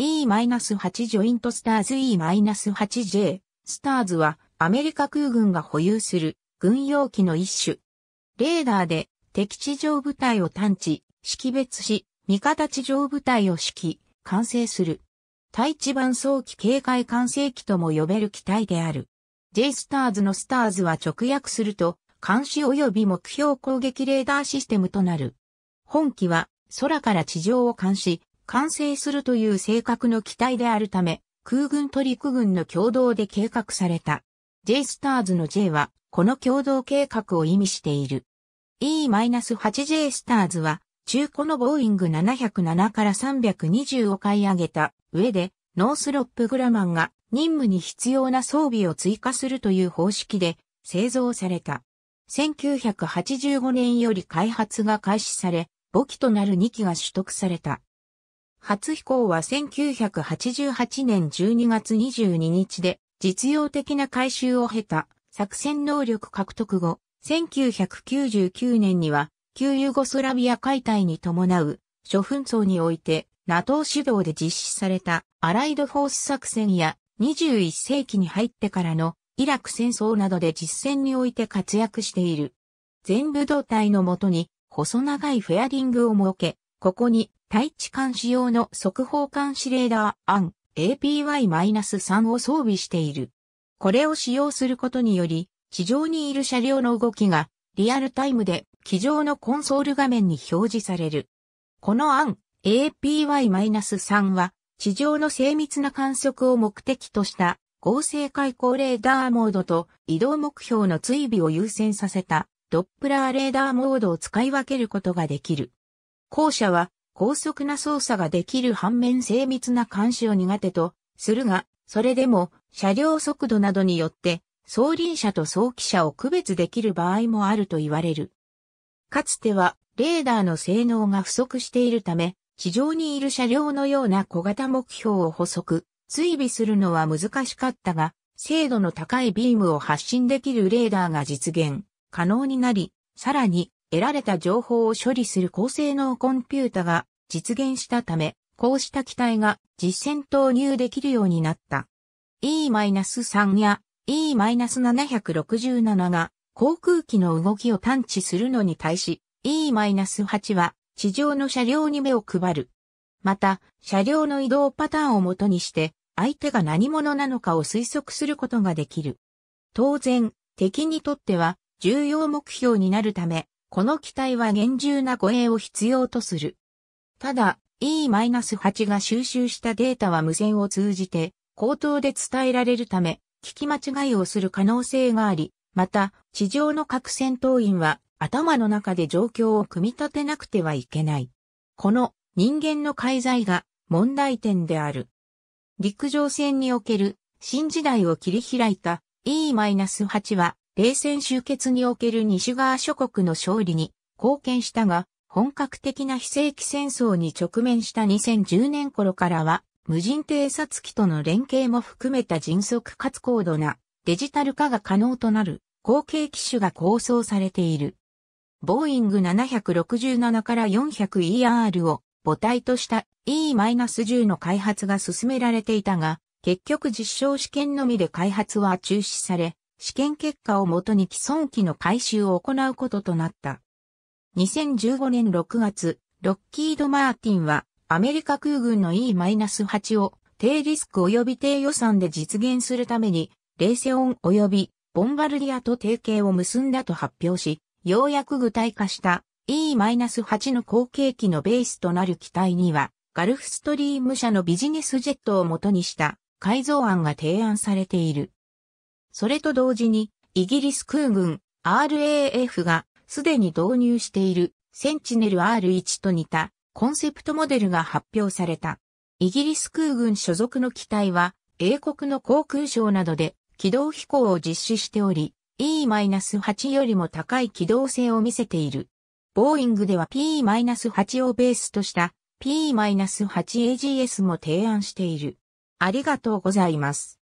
E-8 ジョイントスターズ E-8J スターズはアメリカ空軍が保有する軍用機の一種。レーダーで敵地上部隊を探知、識別し、味方地上部隊を指揮、完成する。対地伴早期警戒管制機とも呼べる機体である。J スターズのスターズは直訳すると、監視及び目標攻撃レーダーシステムとなる。本機は空から地上を監視、完成するという性格の機体であるため、空軍と陸軍の共同で計画された。J スターズの J は、この共同計画を意味している。E-8J スターズは、中古のボーイング707から320を買い上げた上で、ノースロップ・グラマンが任務に必要な装備を追加するという方式で製造された。1985年より開発が開始され、母機となる2機が取得された。初飛行は1988年12月22日で、実用的な改修を経た作戦能力獲得後、1999年には、旧ユーゴスラビア解体に伴う諸紛争において NATO 主導で実施されたアライドフォース作戦や21世紀に入ってからのイラク戦争などで実戦において活躍している。全部動隊のもとに細長いフェアリングを設け、ここに、対地監視用の速報監視レーダー案 APY-3 を装備している。これを使用することにより、地上にいる車両の動きがリアルタイムで機上のコンソール画面に表示される。この案 APY-3 は地上の精密な観測を目的とした合成開口レーダーモードと移動目標の追尾を優先させたドップラーレーダーモードを使い分けることができる。後者は高速な操作ができる反面精密な監視を苦手とするが、それでも車両速度などによって送輪車と送気車を区別できる場合もあると言われる。かつてはレーダーの性能が不足しているため、地上にいる車両のような小型目標を補足、追尾するのは難しかったが、精度の高いビームを発信できるレーダーが実現可能になり、さらに得られた情報を処理する高性能コンピュータが実現したため、こうした機体が実戦投入できるようになった。E-3 や E-767 が航空機の動きを探知するのに対し E-8 は地上の車両に目を配る。また、車両の移動パターンをもとにして相手が何者なのかを推測することができる。当然、敵にとっては重要目標になるため、この機体は厳重な護衛を必要とする。ただ、E-8 が収集したデータは無線を通じて、口頭で伝えられるため、聞き間違いをする可能性があり、また、地上の核戦闘員は頭の中で状況を組み立てなくてはいけない。この人間の介在が問題点である。陸上戦における新時代を切り開いた E-8 は冷戦終結における西側諸国の勝利に貢献したが、本格的な非正規戦争に直面した2010年頃からは、無人偵察機との連携も含めた迅速かつ高度なデジタル化が可能となる後継機種が構想されている。ボーイング767から 400ER を母体とした E-10 の開発が進められていたが、結局実証試験のみで開発は中止され、試験結果をもとに既存機の回収を行うこととなった。2015年6月、ロッキード・マーティンはアメリカ空軍の E-8 を低リスク及び低予算で実現するために、レーセオン及びボンバルディアと提携を結んだと発表し、ようやく具体化した E-8 の後継機のベースとなる機体には、ガルフストリーム社のビジネスジェットを元にした改造案が提案されている。それと同時に、イギリス空軍 RAF がすでに導入しているセンチネル R1 と似たコンセプトモデルが発表された。イギリス空軍所属の機体は英国の航空省などで軌道飛行を実施しており、E-8 よりも高い機動性を見せている。ボーイングでは P-8 をベースとした P-8AGS も提案している。ありがとうございます。